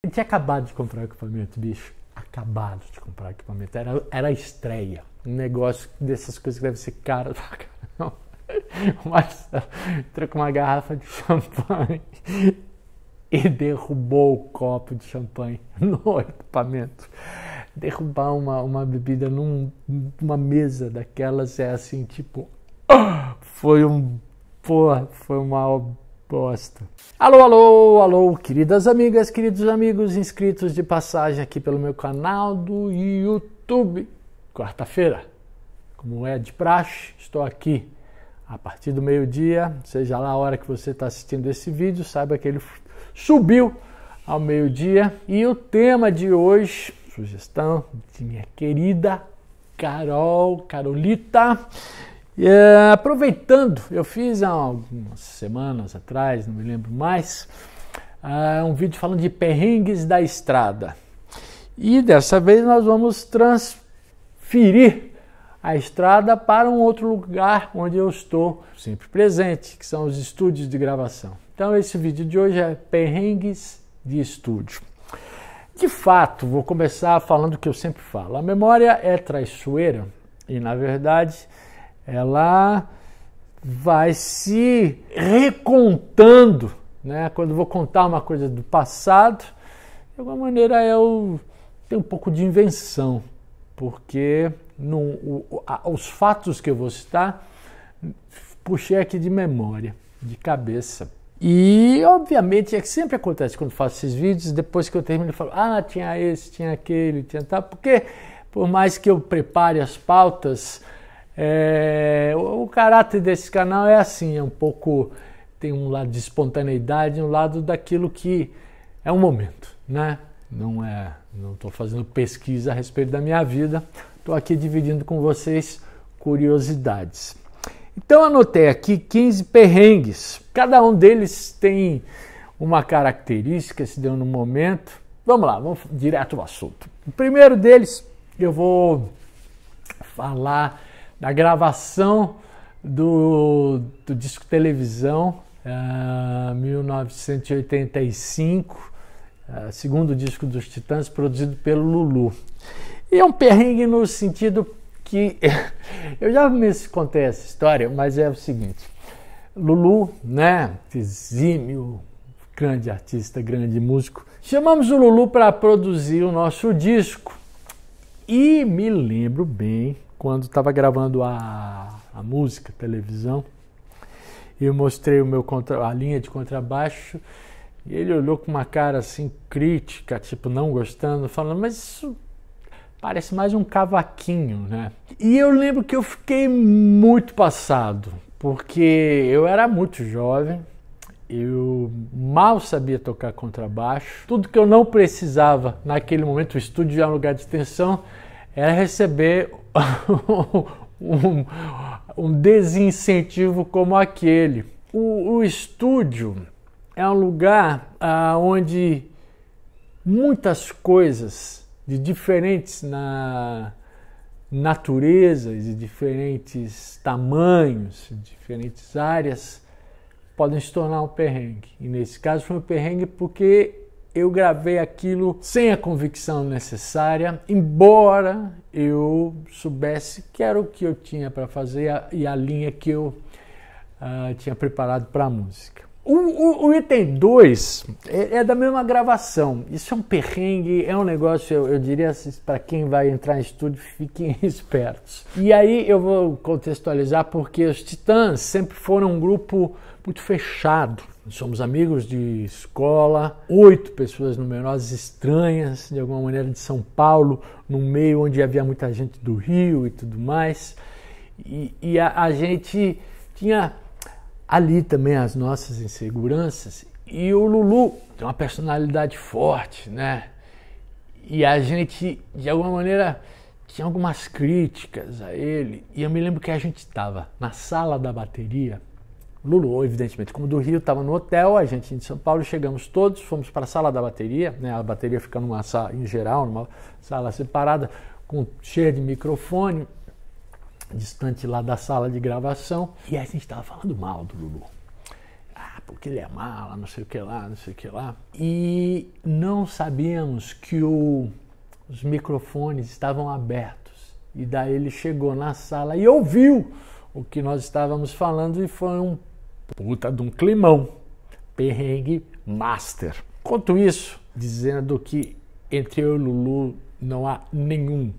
Eu tinha acabado de comprar equipamento, bicho. Acabado de comprar equipamento. Era, era a estreia. Um negócio dessas coisas que deve ser caro pra caramba. O Marcelo entrou com uma garrafa de champanhe e derrubou o copo de champanhe no equipamento. Derrubar uma, uma bebida numa mesa daquelas é assim, tipo. Foi um. Porra, foi uma Bosta. Alô, alô, alô, queridas amigas, queridos amigos, inscritos de passagem aqui pelo meu canal do YouTube. Quarta-feira, como é de praxe, estou aqui a partir do meio-dia, seja lá a hora que você está assistindo esse vídeo, saiba que ele subiu ao meio-dia. E o tema de hoje, sugestão de minha querida Carol, Carolita, e, eh, aproveitando, eu fiz há algumas semanas atrás, não me lembro mais, ah, um vídeo falando de perrengues da estrada. E dessa vez nós vamos transferir a estrada para um outro lugar onde eu estou sempre presente, que são os estúdios de gravação. Então esse vídeo de hoje é perrengues de estúdio. De fato, vou começar falando o que eu sempre falo. A memória é traiçoeira e, na verdade, ela vai se recontando, né? Quando eu vou contar uma coisa do passado, de alguma maneira eu tenho um pouco de invenção, porque o, a, os fatos que eu vou citar puxei aqui de memória, de cabeça. E, obviamente, é que sempre acontece quando faço esses vídeos, depois que eu termino, eu falo, ah, tinha esse, tinha aquele, tinha tal, porque por mais que eu prepare as pautas, é, o, caráter desse canal é assim, é um pouco tem um lado de espontaneidade, um lado daquilo que é um momento, né? Não é, não estou fazendo pesquisa a respeito da minha vida, estou aqui dividindo com vocês curiosidades. Então anotei aqui 15 perrengues. Cada um deles tem uma característica, se deu no momento. Vamos lá, vamos direto ao assunto. O primeiro deles eu vou falar da gravação do, do disco televisão, uh, 1985, uh, segundo disco dos Titãs, produzido pelo Lulu. E é um perrengue no sentido que eu já me contei essa história, mas é o seguinte: Lulu, né, exímio, grande artista, grande músico, chamamos o Lulu para produzir o nosso disco. E me lembro bem quando estava gravando a, a música, televisão, e eu mostrei o meu contra, a linha de contrabaixo, e ele olhou com uma cara assim crítica, tipo não gostando, falando, mas isso parece mais um cavaquinho, né? E eu lembro que eu fiquei muito passado, porque eu era muito jovem, eu mal sabia tocar contrabaixo, tudo que eu não precisava naquele momento, o estúdio era um lugar de tensão, era receber um, um, desincentivo como aquele. O, o estúdio é um lugar ah, onde muitas coisas de diferentes na naturezas, de diferentes tamanhos, diferentes áreas podem se tornar um perrengue. E nesse caso foi um perrengue porque eu gravei aquilo sem a convicção necessária, embora eu soubesse que era o que eu tinha para fazer e a linha que eu uh, tinha preparado para a música. O, o, o, item 2 é, é, da mesma gravação. Isso é um perrengue, é um negócio, eu, eu diria assim, para quem vai entrar em estúdio, fiquem espertos. E aí eu vou contextualizar porque os Titãs sempre foram um grupo muito fechado. Somos amigos de escola, oito pessoas numerosas estranhas, de alguma maneira de São Paulo, no meio onde havia muita gente do Rio e tudo mais. E, e a, a gente tinha ali também as nossas inseguranças. E o Lulu tem uma personalidade forte, né? E a gente, de alguma maneira, tinha algumas críticas a ele. E eu me lembro que a gente estava na sala da bateria Lulu, evidentemente, como do Rio, estava no hotel, a gente em São Paulo, chegamos todos, fomos para a sala da bateria, né? a bateria fica numa sala, em geral, numa sala separada, com cheia de microfone, distante lá da sala de gravação, e aí a gente estava falando mal do Lulu. Ah, porque ele é mala, ah, não sei o que lá, não sei o que lá. E não sabíamos que o, os microfones estavam abertos. E daí ele chegou na sala e ouviu o que nós estávamos falando e foi um Puta de um climão. Perrengue master. Conto isso, dizendo que entre eu e Lulu não há nenhum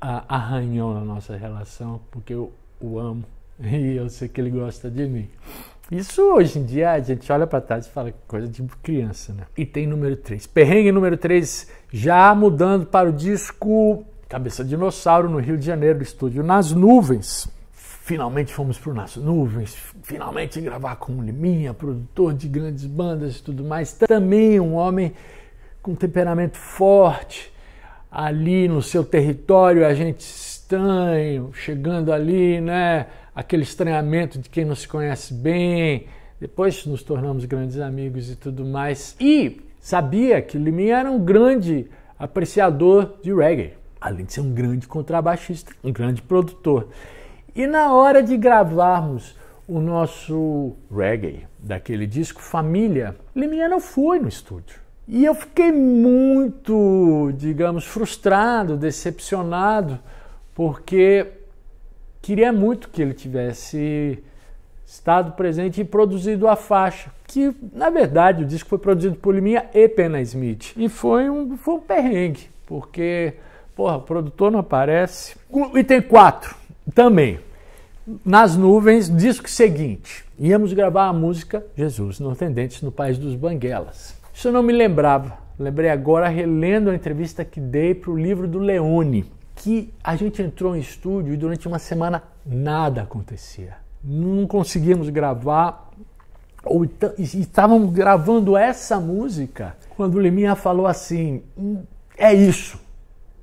ah, arranhão na nossa relação, porque eu o amo e eu sei que ele gosta de mim. Isso hoje em dia a gente olha para trás e fala coisa de criança, né? E tem número 3. Perrengue número 3, já mudando para o disco Cabeça de Dinossauro no Rio de Janeiro, do estúdio Nas Nuvens finalmente fomos para o Nas Nuvens, finalmente gravar com o Liminha, produtor de grandes bandas e tudo mais. Também um homem com temperamento forte, ali no seu território, a gente estranho, chegando ali, né? Aquele estranhamento de quem não se conhece bem. Depois nos tornamos grandes amigos e tudo mais. E sabia que o Liminha era um grande apreciador de reggae, além de ser um grande contrabaixista, um grande produtor. E na hora de gravarmos o nosso reggae daquele disco Família, Liminha não foi no estúdio. E eu fiquei muito, digamos, frustrado, decepcionado, porque queria muito que ele tivesse estado presente e produzido a faixa, que na verdade o disco foi produzido por Liminha e Pena Smith. E foi um, foi um perrengue, porque, porra, o produtor não aparece. E tem quatro também nas nuvens, disco seguinte. Íamos gravar a música Jesus não tem no País dos Banguelas. Isso eu não me lembrava. Lembrei agora relendo a entrevista que dei para o livro do Leone, que a gente entrou em estúdio e durante uma semana nada acontecia. Não conseguíamos gravar, ou estávamos gravando essa música quando o Liminha falou assim: hum, é isso,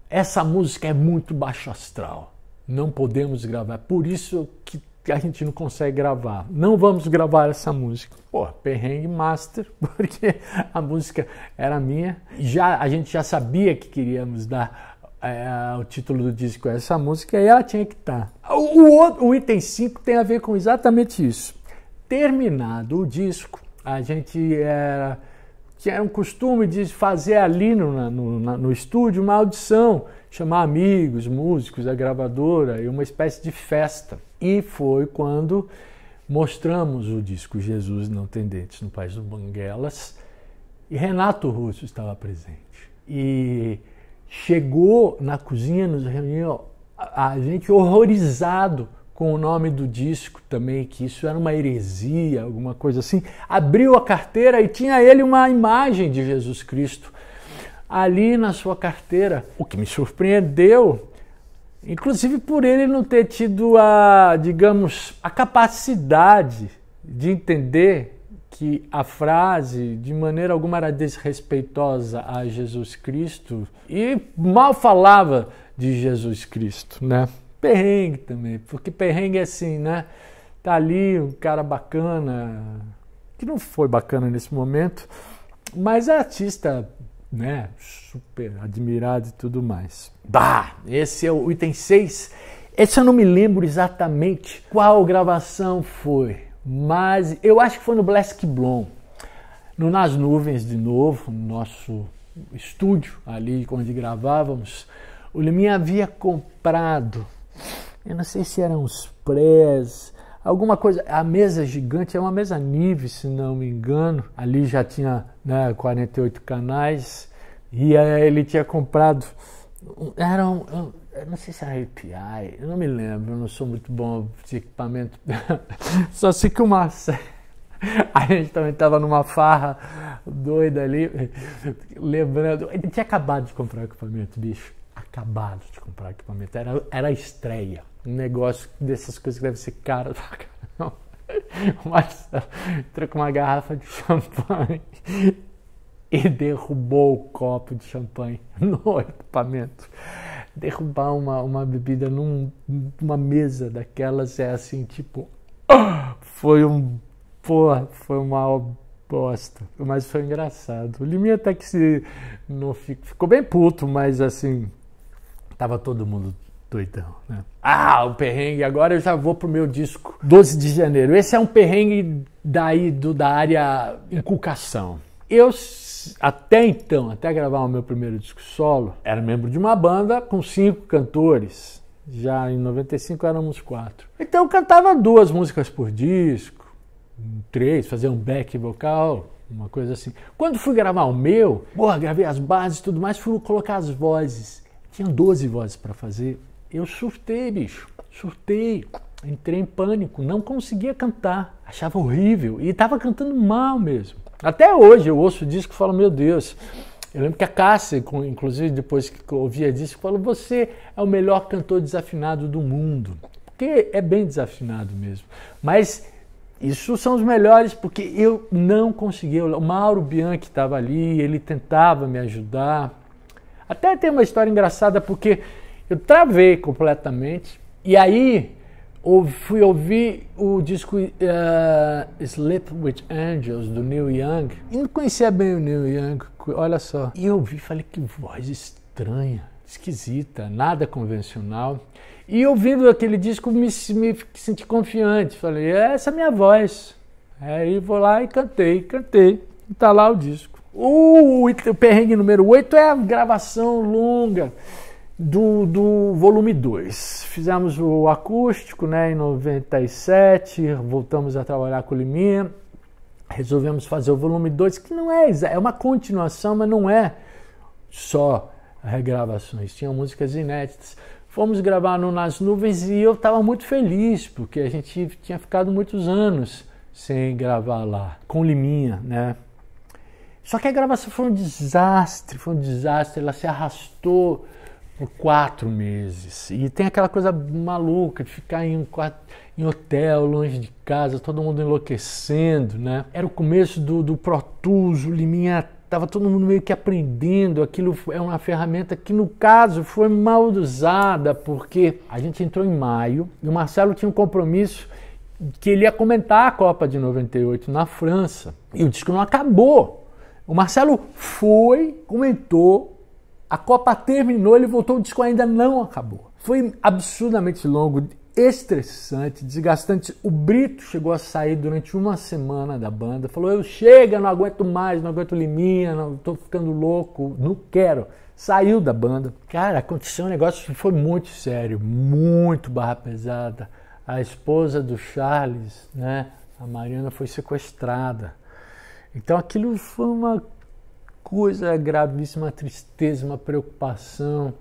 essa música é muito baixo astral não podemos gravar. Por isso que a gente não consegue gravar. Não vamos gravar essa música. Pô, perrengue master, porque a música era minha. Já a gente já sabia que queríamos dar é, o título do disco a essa música e ela tinha que estar. Tá. O, o, o item 5 tem a ver com exatamente isso. Terminado o disco, a gente era eh, que era é um costume de fazer ali no, no, no estúdio uma audição, chamar amigos, músicos, a gravadora, e uma espécie de festa. E foi quando mostramos o disco Jesus Não Tem Dentes no País do Banguelas e Renato Russo estava presente. E chegou na cozinha, nos reuniu, a gente horrorizado com o nome do disco também, que isso era uma heresia, alguma coisa assim, abriu a carteira e tinha ele uma imagem de Jesus Cristo ali na sua carteira. O que me surpreendeu, inclusive por ele não ter tido a, digamos, a capacidade de entender que a frase de maneira alguma era desrespeitosa a Jesus Cristo e mal falava de Jesus Cristo, né? perrengue também, porque perrengue é assim, né? Tá ali um cara bacana, que não foi bacana nesse momento, mas é artista, né? Super admirado e tudo mais. Bah, esse é o item 6. Esse eu não me lembro exatamente qual gravação foi, mas eu acho que foi no Blask Blom, no Nas Nuvens de novo, no nosso estúdio ali onde gravávamos. O Liminha havia comprado eu não sei se eram os prés, alguma coisa. A mesa gigante é uma mesa Nive, se não me engano. Ali já tinha né, 48 canais e eh, ele tinha comprado. Era um, eu não sei se era API, eu não me lembro, eu não sou muito bom de equipamento. Só sei que o Marcelo. A gente também estava numa farra doida ali, lembrando. Ele tinha acabado de comprar equipamento, bicho. Acabado de comprar equipamento. Era, era a estreia um negócio dessas coisas que deve ser caro pra caramba. O Marcelo entrou com uma garrafa de champanhe e derrubou o copo de champanhe no equipamento. Derrubar uma, uma bebida numa mesa daquelas é assim, tipo. Foi um. Porra, foi uma bosta. Mas foi engraçado. O Liminha até que se. Não, ficou bem puto, mas assim. Tava todo mundo doidão, né? Ah, o perrengue, agora eu já vou pro meu disco. 12 de janeiro. Esse é um perrengue daí do, da área inculcação. Eu até então, até gravar o meu primeiro disco solo, era membro de uma banda com cinco cantores. Já em 95 éramos quatro. Então eu cantava duas músicas por disco, três, fazia um back vocal, uma coisa assim. Quando fui gravar o meu, porra, gravei as bases e tudo mais, fui colocar as vozes. Tinha 12 vozes para fazer, eu surtei, bicho. Surtei. Entrei em pânico. Não conseguia cantar. Achava horrível. E estava cantando mal mesmo. Até hoje eu ouço o disco e falo, meu Deus. Eu lembro que a Cássia, inclusive depois que ouvia disco, falou: Você é o melhor cantor desafinado do mundo. Porque é bem desafinado mesmo. Mas isso são os melhores, porque eu não consegui O Mauro Bianchi estava ali, ele tentava me ajudar. Até tem uma história engraçada, porque eu travei completamente. E aí fui ouvir o disco uh, Sleep with Angels do Neil Young. E não conhecia bem o Neil Young, olha só. E eu vi, falei que voz estranha, esquisita, nada convencional. E ouvindo aquele disco me, me senti confiante. Falei, é essa é a minha voz. Aí vou lá e cantei, cantei. E tá lá o disco. O, uh, o perrengue número 8 é a gravação longa do, do volume 2. Fizemos o acústico né, em 97, voltamos a trabalhar com o Liminha, resolvemos fazer o volume 2, que não é é uma continuação, mas não é só regravações, tinham músicas inéditas. Fomos gravar no Nas Nuvens e eu estava muito feliz, porque a gente tinha ficado muitos anos sem gravar lá, com Liminha, né? Só que a gravação foi um desastre, foi um desastre, ela se arrastou, por quatro meses. E tem aquela coisa maluca de ficar em, um, em hotel, longe de casa, todo mundo enlouquecendo, né? Era o começo do, do Protuso, Liminha Tava todo mundo meio que aprendendo, aquilo é uma ferramenta que no caso foi mal usada, porque a gente entrou em maio e o Marcelo tinha um compromisso que ele ia comentar a Copa de 98 na França. E o disco não acabou. O Marcelo foi, comentou, a Copa terminou, ele voltou, o disco ainda não acabou. Foi absurdamente longo, estressante, desgastante. O Brito chegou a sair durante uma semana da banda, falou: Eu chega, não aguento mais, não aguento liminha, não, tô ficando louco, não quero. Saiu da banda. Cara, aconteceu um negócio que foi muito sério, muito barra pesada. A esposa do Charles, né, a Mariana, foi sequestrada. Então aquilo foi uma coisa gravíssima, uma tristeza, uma preocupação.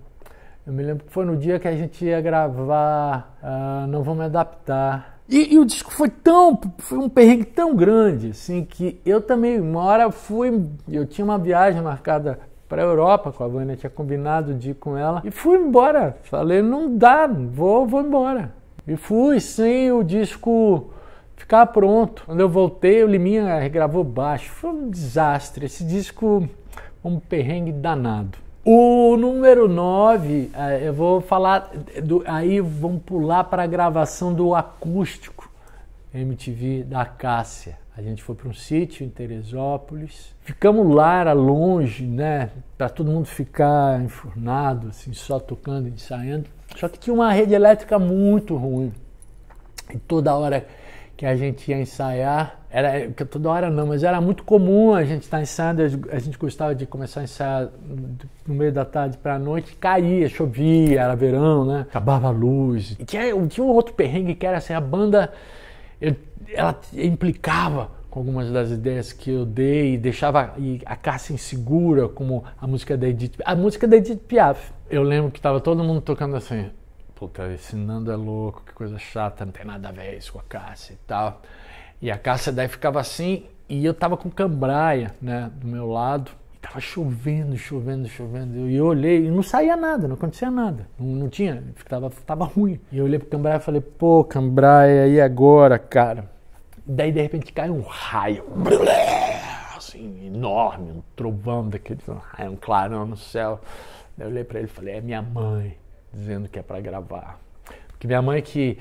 Eu me lembro que foi no dia que a gente ia gravar uh, Não Vou Me Adaptar. E, e, o disco foi tão. Foi um perrengue tão grande, assim, que eu também, uma hora fui. Eu tinha uma viagem marcada para a Europa com a Vânia, tinha combinado de ir com ela. E fui embora. Falei, não dá, vou, vou embora. E fui sem o disco ficar pronto. Quando eu voltei, o Liminha gravou baixo. Foi um desastre. Esse disco, um perrengue danado. O número 9, eh, eu vou falar. Do, aí vamos pular para a gravação do acústico MTV da Cássia. A gente foi para um sítio em Teresópolis. Ficamos lá, era longe, né? Para todo mundo ficar enfurnado, assim, só tocando, e ensaiando. Só que tinha uma rede elétrica muito ruim. E toda hora que a gente ia ensaiar, era toda hora não, mas era muito comum a gente estar tá ensaiando, a gente gostava de começar a ensaiar no meio da tarde para a noite, caía, chovia, era verão, né? Acabava a luz. E tinha, tinha um outro perrengue que era assim, a banda eu, ela implicava com algumas das ideias que eu dei e deixava a caça insegura, como a música da Edith, a música da Edith Piaf. Eu lembro que estava todo mundo tocando assim puta, esse Nando é louco, que coisa chata, não tem nada a ver isso com a Cássia e tal. E a Cássia daí ficava assim, e eu tava com cambraia, né, do meu lado, e tava chovendo, chovendo, chovendo. E eu olhei e não saía nada, não acontecia nada, não, não tinha, tava, tava ruim. E eu olhei pro cambraia e falei, pô, cambraia, e agora, cara? Daí de repente cai um raio. Assim, enorme, um trovão daquele, um clarão no céu. Daí eu olhei para ele e falei: É minha mãe dizendo que é para gravar. Porque minha mãe que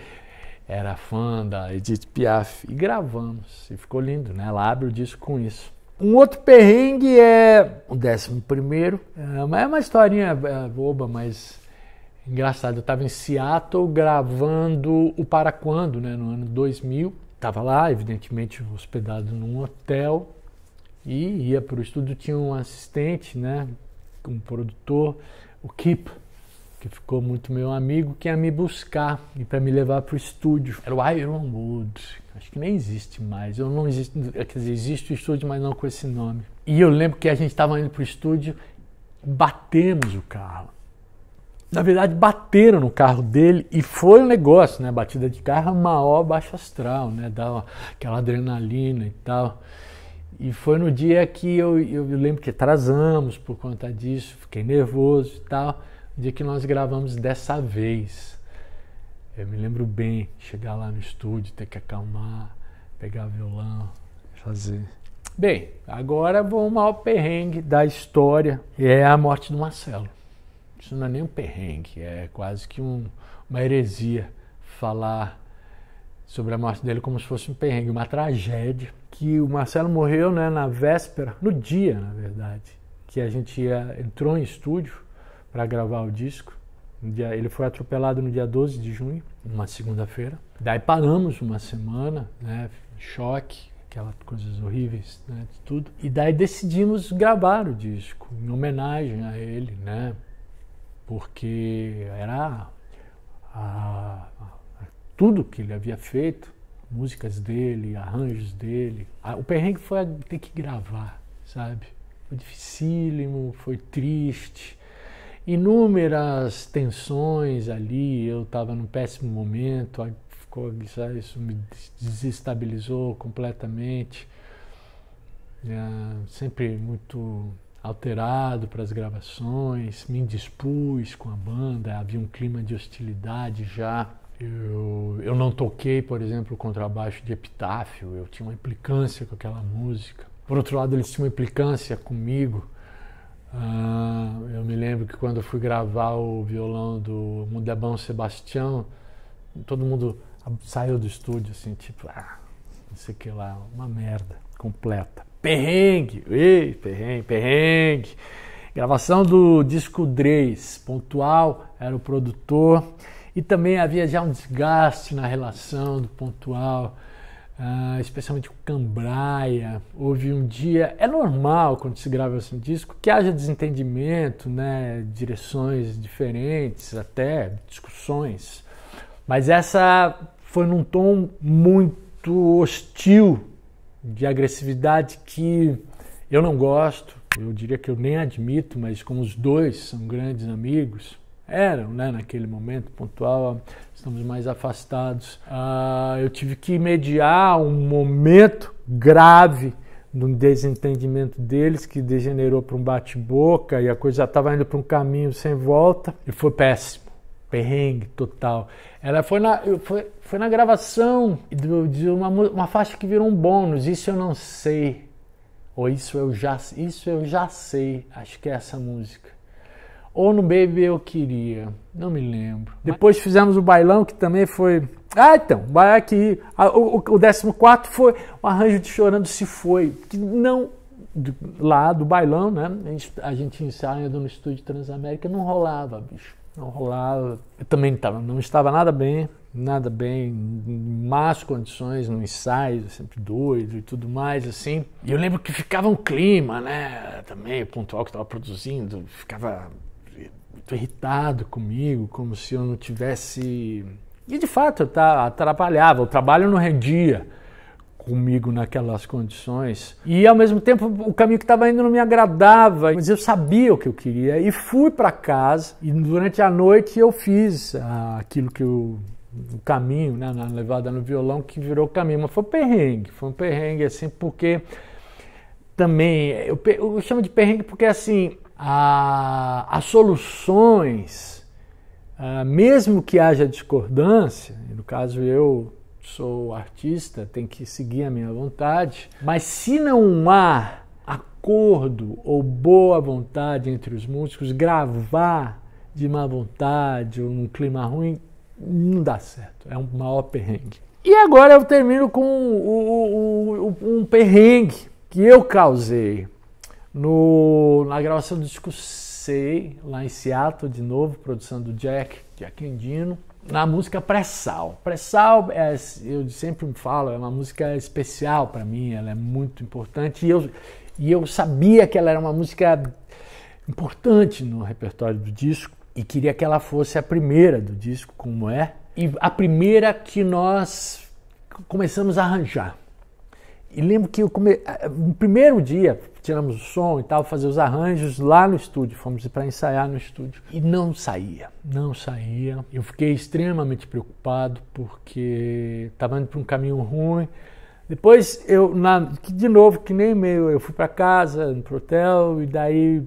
era fã da Edith Piaf e gravamos e ficou lindo, né? Ela abre o disco com isso. Um outro perrengue é o décimo primeiro, é, é uma historinha é, é, boba, mas engraçada. Eu estava em Seattle gravando o Para Quando, né? No ano 2000. Estava lá, evidentemente, hospedado num hotel e ia para o estúdio. Tinha um assistente, né? Um produtor, o Kip que ficou muito meu amigo, que ia me buscar e para me levar para o estúdio. Era o Ironwood, acho que nem existe mais. Eu não existe, quer dizer, existe o estúdio, mas não com esse nome. E eu lembro que a gente estava indo para o estúdio, batemos o carro. Na verdade, bateram no carro dele e foi um negócio, né? Batida de carro é maior baixo astral, né? Dá aquela adrenalina e tal. E foi no dia que eu, eu, eu lembro que atrasamos por conta disso, fiquei nervoso e tal dia que nós gravamos dessa vez. Eu me lembro bem chegar lá no estúdio, ter que acalmar, pegar violão, fazer. Bem, agora vou ao maior perrengue da história, é a morte do Marcelo. Isso não é nem um perrengue, é quase que um, uma heresia falar sobre a morte dele como se fosse um perrengue, uma tragédia. Que o Marcelo morreu né, na véspera, no dia, na verdade, que a gente ia, entrou em estúdio para gravar o disco. ele foi atropelado no dia 12 de junho, uma segunda-feira. Daí paramos uma semana, né? Choque, aquelas coisas horríveis, né? De tudo. E daí decidimos gravar o disco em homenagem a ele, né? Porque era a, a, tudo que ele havia feito, músicas dele, arranjos dele. A, o perrengue foi ter que gravar, sabe? Foi dificílimo, foi triste inúmeras tensões ali, eu estava num péssimo momento, ficou, isso me desestabilizou completamente. É, sempre muito alterado para as gravações, me indispus com a banda, havia um clima de hostilidade já. Eu, eu não toquei, por exemplo, o contrabaixo de Epitáfio, eu tinha uma implicância com aquela música. Por outro lado, eles tinham uma implicância comigo ah, eu me lembro que quando eu fui gravar o violão do Mundebão Sebastião, todo mundo saiu do estúdio assim, tipo, ah, não sei o que lá, uma merda completa. Perrengue, ei, perrengue, perrengue. Gravação do disco 3, Pontual era o produtor e também havia já um desgaste na relação do Pontual ah, especialmente o Cambraia. Houve um dia, é normal quando se grava assim um disco que haja desentendimento, né, direções diferentes, até discussões. Mas essa foi num tom muito hostil, de agressividade que eu não gosto. Eu diria que eu nem admito, mas como os dois são grandes amigos, eram, né, naquele momento pontual, estamos mais afastados. Ah, eu tive que mediar um momento grave de um desentendimento deles que degenerou para um bate-boca e a coisa já estava indo para um caminho sem volta e foi péssimo. Perrengue total. Ela foi na, foi, foi na gravação de uma, uma faixa que virou um bônus. Isso eu não sei. Ou isso eu já, isso eu já sei. Acho que é essa música ou no Baby Eu Queria, não me lembro. Depois fizemos o bailão, que também foi. Ah, então, vai aqui. O, 14 foi o arranjo de Chorando Se Foi, que não. Lá do bailão, né? A gente, a gente ensaiando no estúdio Transamérica, não rolava, bicho. Não rolava. Eu também não estava, não estava nada bem, nada bem, em más condições no ensaio, sempre doido e tudo mais, assim. E eu lembro que ficava um clima, né? Também, o pontual que estava produzindo, ficava muito irritado comigo, como se eu não tivesse. E de fato eu atrapalhava, o trabalho não rendia comigo naquelas condições. E ao mesmo tempo o caminho que estava indo não me agradava, mas eu sabia o que eu queria e fui para casa e durante a noite eu fiz ah, aquilo que eu o caminho, né, na levada no violão que virou caminho, mas foi um perrengue, foi um perrengue assim porque também eu, eu chamo de perrengue porque assim as soluções, a, mesmo que haja discordância, no caso eu sou artista, tenho que seguir a minha vontade, mas se não há acordo ou boa vontade entre os músicos, gravar de má vontade ou num clima ruim não dá certo, é um maior perrengue. E agora eu termino com o, o, o, um perrengue que eu causei no, na gravação do disco C, lá em Seattle, de novo, produção do Jack, Jack Endino, na música pressal pressal é, eu sempre falo, é uma música especial para mim, ela é muito importante e eu, e eu sabia que ela era uma música importante no repertório do disco e queria que ela fosse a primeira do disco, como é, e a primeira que nós começamos a arranjar. E lembro que eu come... no primeiro dia tiramos o som e tal, fazer os arranjos lá no estúdio, fomos para ensaiar no estúdio. E não saía, não saía. Eu fiquei extremamente preocupado porque estava indo para um caminho ruim. Depois eu, na... de novo, que nem meio, eu fui para casa, o hotel, e daí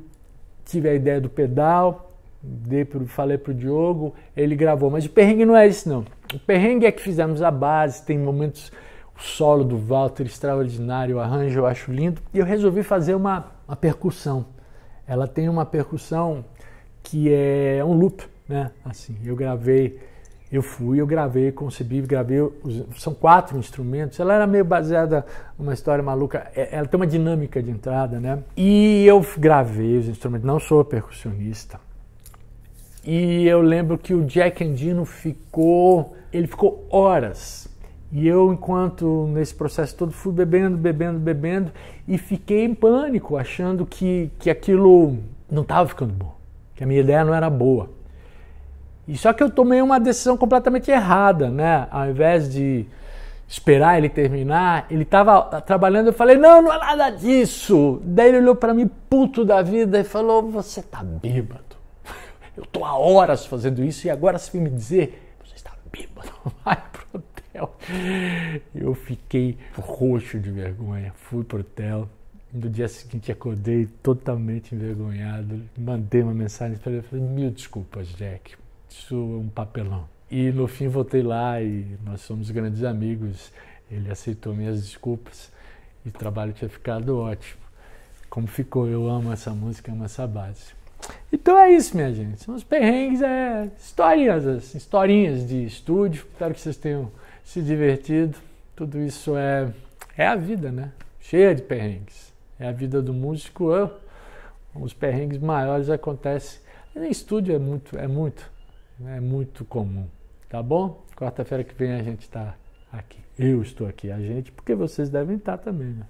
tive a ideia do pedal, dei pro, falei o Diogo, ele gravou. Mas o perrengue não é isso não. O perrengue é que fizemos a base, tem momentos o solo do Walter, é extraordinário, o arranjo eu acho lindo. E eu resolvi fazer uma, uma percussão. Ela tem uma percussão que é um loop, né? Assim, eu gravei, eu fui, eu gravei, concebi, gravei. São quatro instrumentos. Ela era meio baseada numa história maluca. É, ela tem uma dinâmica de entrada, né? E eu gravei os instrumentos. Não sou percussionista. E eu lembro que o Jack Endino ficou, ele ficou horas e eu, enquanto nesse processo todo, fui bebendo, bebendo, bebendo e fiquei em pânico, achando que, que aquilo não estava ficando bom, que a minha ideia não era boa. E só que eu tomei uma decisão completamente errada, né? Ao invés de esperar ele terminar, ele estava trabalhando, eu falei: "Não, não é nada disso". Daí ele olhou para mim puto da vida e falou: "Você está bêbado. Eu estou há horas fazendo isso e agora você vem me dizer, você está bêbado". Vai pro hotel. Eu fiquei roxo de vergonha. Fui pro hotel. No dia seguinte acordei totalmente envergonhado. Mandei uma mensagem para ele, falei: "Mil desculpas, Jack. Isso é um papelão". E no fim voltei lá e nós somos grandes amigos. Ele aceitou minhas desculpas e o trabalho tinha ficado ótimo. Como ficou, eu amo essa música, amo essa base. Então é isso, minha gente. São os perrengues, é histórias, assim, historinhas de estúdio. Espero que vocês tenham se divertido. Tudo isso é, é a vida, né? Cheia de perrengues. É a vida do músico. É os perrengues maiores acontecem. Em estúdio é muito, é muito, é muito comum. Tá bom? Quarta-feira que vem a gente está aqui. Eu estou aqui, a gente, porque vocês devem estar tá também, né?